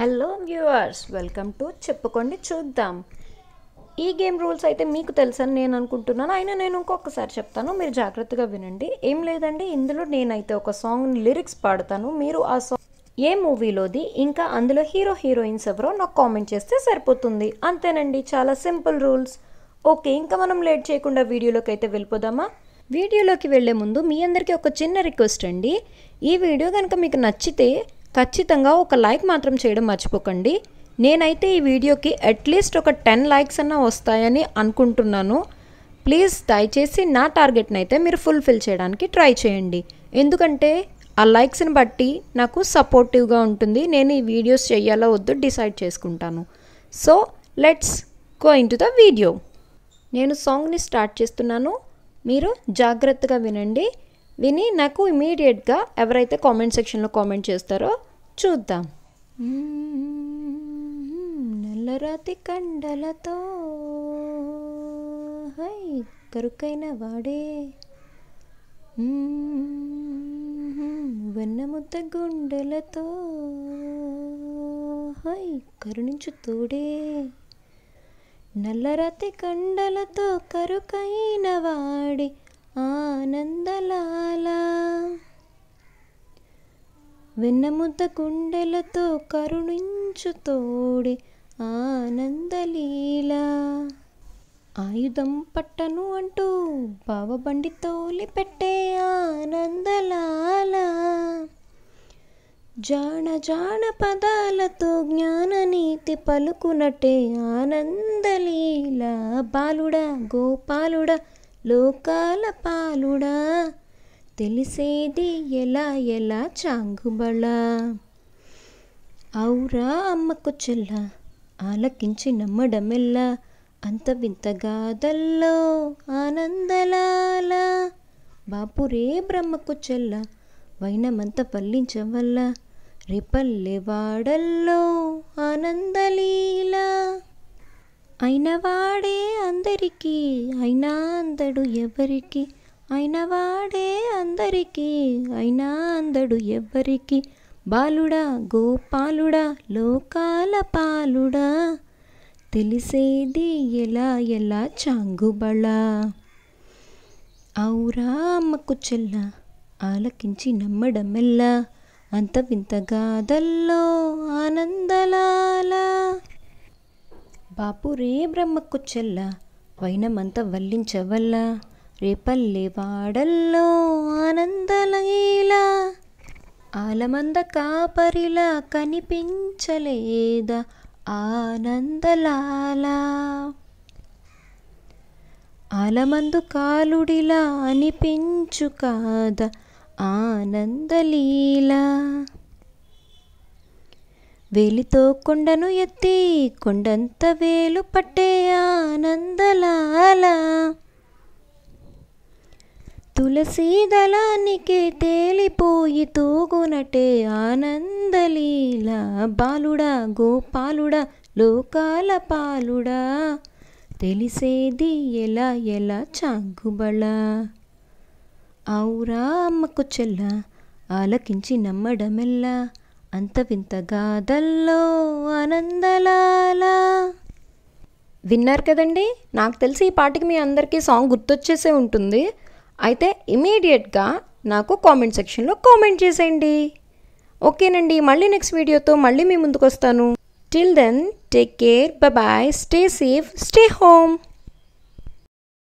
hello viewers welcome to చెప్పుకోండి చూద్దాం ఈ గేమ్ రూల్స్ అయితే మీకు తెలుసని నేను అనుకుంటున్నాను అయినా నేను ఇంకొకసారి చెప్తాను మీరు జాగ్రత్తగా వినండి ఏం లేదండి ఇందులో నేనైతే ఒక సాంగ్ లిరిక్స్ పాడతాను మీరు ఆ సాంగ్ ఏ మూవీలోది ఇంకా అందులో హీరో హీరోయిన్స్ ఎవరో నాకు కామెంట్ చేస్తే సరిపోతుంది అంతేనండి చాలా సింపుల్ రూల్స్ ఓకే ఇంకా మనం లేట్ చేయకుండా వీడియోలోకి అయితే వెళ్ళిపోదామా వీడియోలోకి వెళ్లే ముందు మీ అందరికీ ఒక చిన్న రిక్వెస్ట్ అండి ఈ వీడియో కనుక మీకు నచ్చితే ఖచ్చితంగా ఒక లైక్ మాత్రం చేయడం మర్చిపోకండి నేనైతే ఈ వీడియోకి అట్లీస్ట్ ఒక టెన్ లైక్స్ అన్న వస్తాయని అనుకుంటున్నాను ప్లీజ్ దయచేసి నా టార్గెట్ని అయితే మీరు ఫుల్ఫిల్ చేయడానికి ట్రై చేయండి ఎందుకంటే ఆ లైక్స్ని బట్టి నాకు సపోర్టివ్గా ఉంటుంది నేను ఈ వీడియోస్ చేయాలో వద్దు డిసైడ్ చేసుకుంటాను so let's go into the video నేను సాంగ్ని స్టార్ట్ చేస్తున్నాను మీరు జాగ్రత్తగా వినండి విని నాకు ఇమీడియట్గా ఎవరైతే కామెంట్ సెక్షన్లో కామెంట్ చేస్తారో చూద్దాం నల్లరాతి కండలతో హై కరుకైన వాడే వెన్నముద్ద గుండెలతో హై కరుణించు తోడే నల్లరాతి కండలతో కరుకైన వాడి ఆనందలాల వెన్నముద్ద కుండెలతో కరుణించు తోడి ఆనందలీల ఆయుధం పట్టను అంటూ బావబండి తోలి పెట్టే ఆనందలాల జాణ జాణ పదాలతో జ్ఞాన నీతి పలుకునటే ఆనందలీల బాలుడా గోపాలుడా లోకాల పాలుడా తెలిసేది ఎలా ఎలా చాంగుబళ అవురా అమ్మకు చెల్ల ఆలకించి నమ్మడమెల్లా అంత వింతగాదల్లో ఆనందలాల బాపురే బ్రహ్మకు చెల్ల వైనమంత పల్లించవల్ల రేపల్లెవాడల్లో ఆనందలీలా అయినవాడే అందరికీ అయినా అందడు ఎవరికి అయినవాడే అందరికీ అయినా అందడు ఎవరికి బాలుడా గోపాలుడా లోకాల పాలుడా తెలిసేది ఎలా ఎలా చాంగుబళా ఔరా అమ్మకు చెల్ల ఆలకించి నమ్మడమెల్లా అంత వింత గాథల్లో ఆనందలా బాపు రే బ్రహ్మకు చెల్ల వైనమంత వల్లించవల్ల రేపల్లె వాడల్లో ఆనందలైలా ఆలమంద కాపరిలా కనిపించలేదా ఆనందలాలా ఆలమందు కాలుడిలా అనిపించు కాదా ఆనందలీలా వేలితో కొండను ఎత్తి కొండంత వేలు పట్టే ఆనందలాల తులసి దళానికి తేలిపోయి తూగునటే ఆనందలీల బాలుడా గోపాలుడా లోకాల పాలుడా తెలిసేది ఎలా ఎలా చాగుబళ ఔరా అమ్మకు చెల్ల ఆలకించి నమ్మడమెల్లా అంత వింత గాథల్లో ఆనందలాల విన్నారు కదండి నాకు తెలిసి ఈ పాటకి మీ అందరికీ సాంగ్ గుర్తొచ్చేసే ఉంటుంది అయితే ఇమీడియట్గా నాకు కామెంట్ సెక్షన్లో కామెంట్ చేసేయండి ఓకేనండి మళ్ళీ నెక్స్ట్ వీడియోతో మళ్ళీ మీ ముందుకు వస్తాను till then take care bye stay safe stay home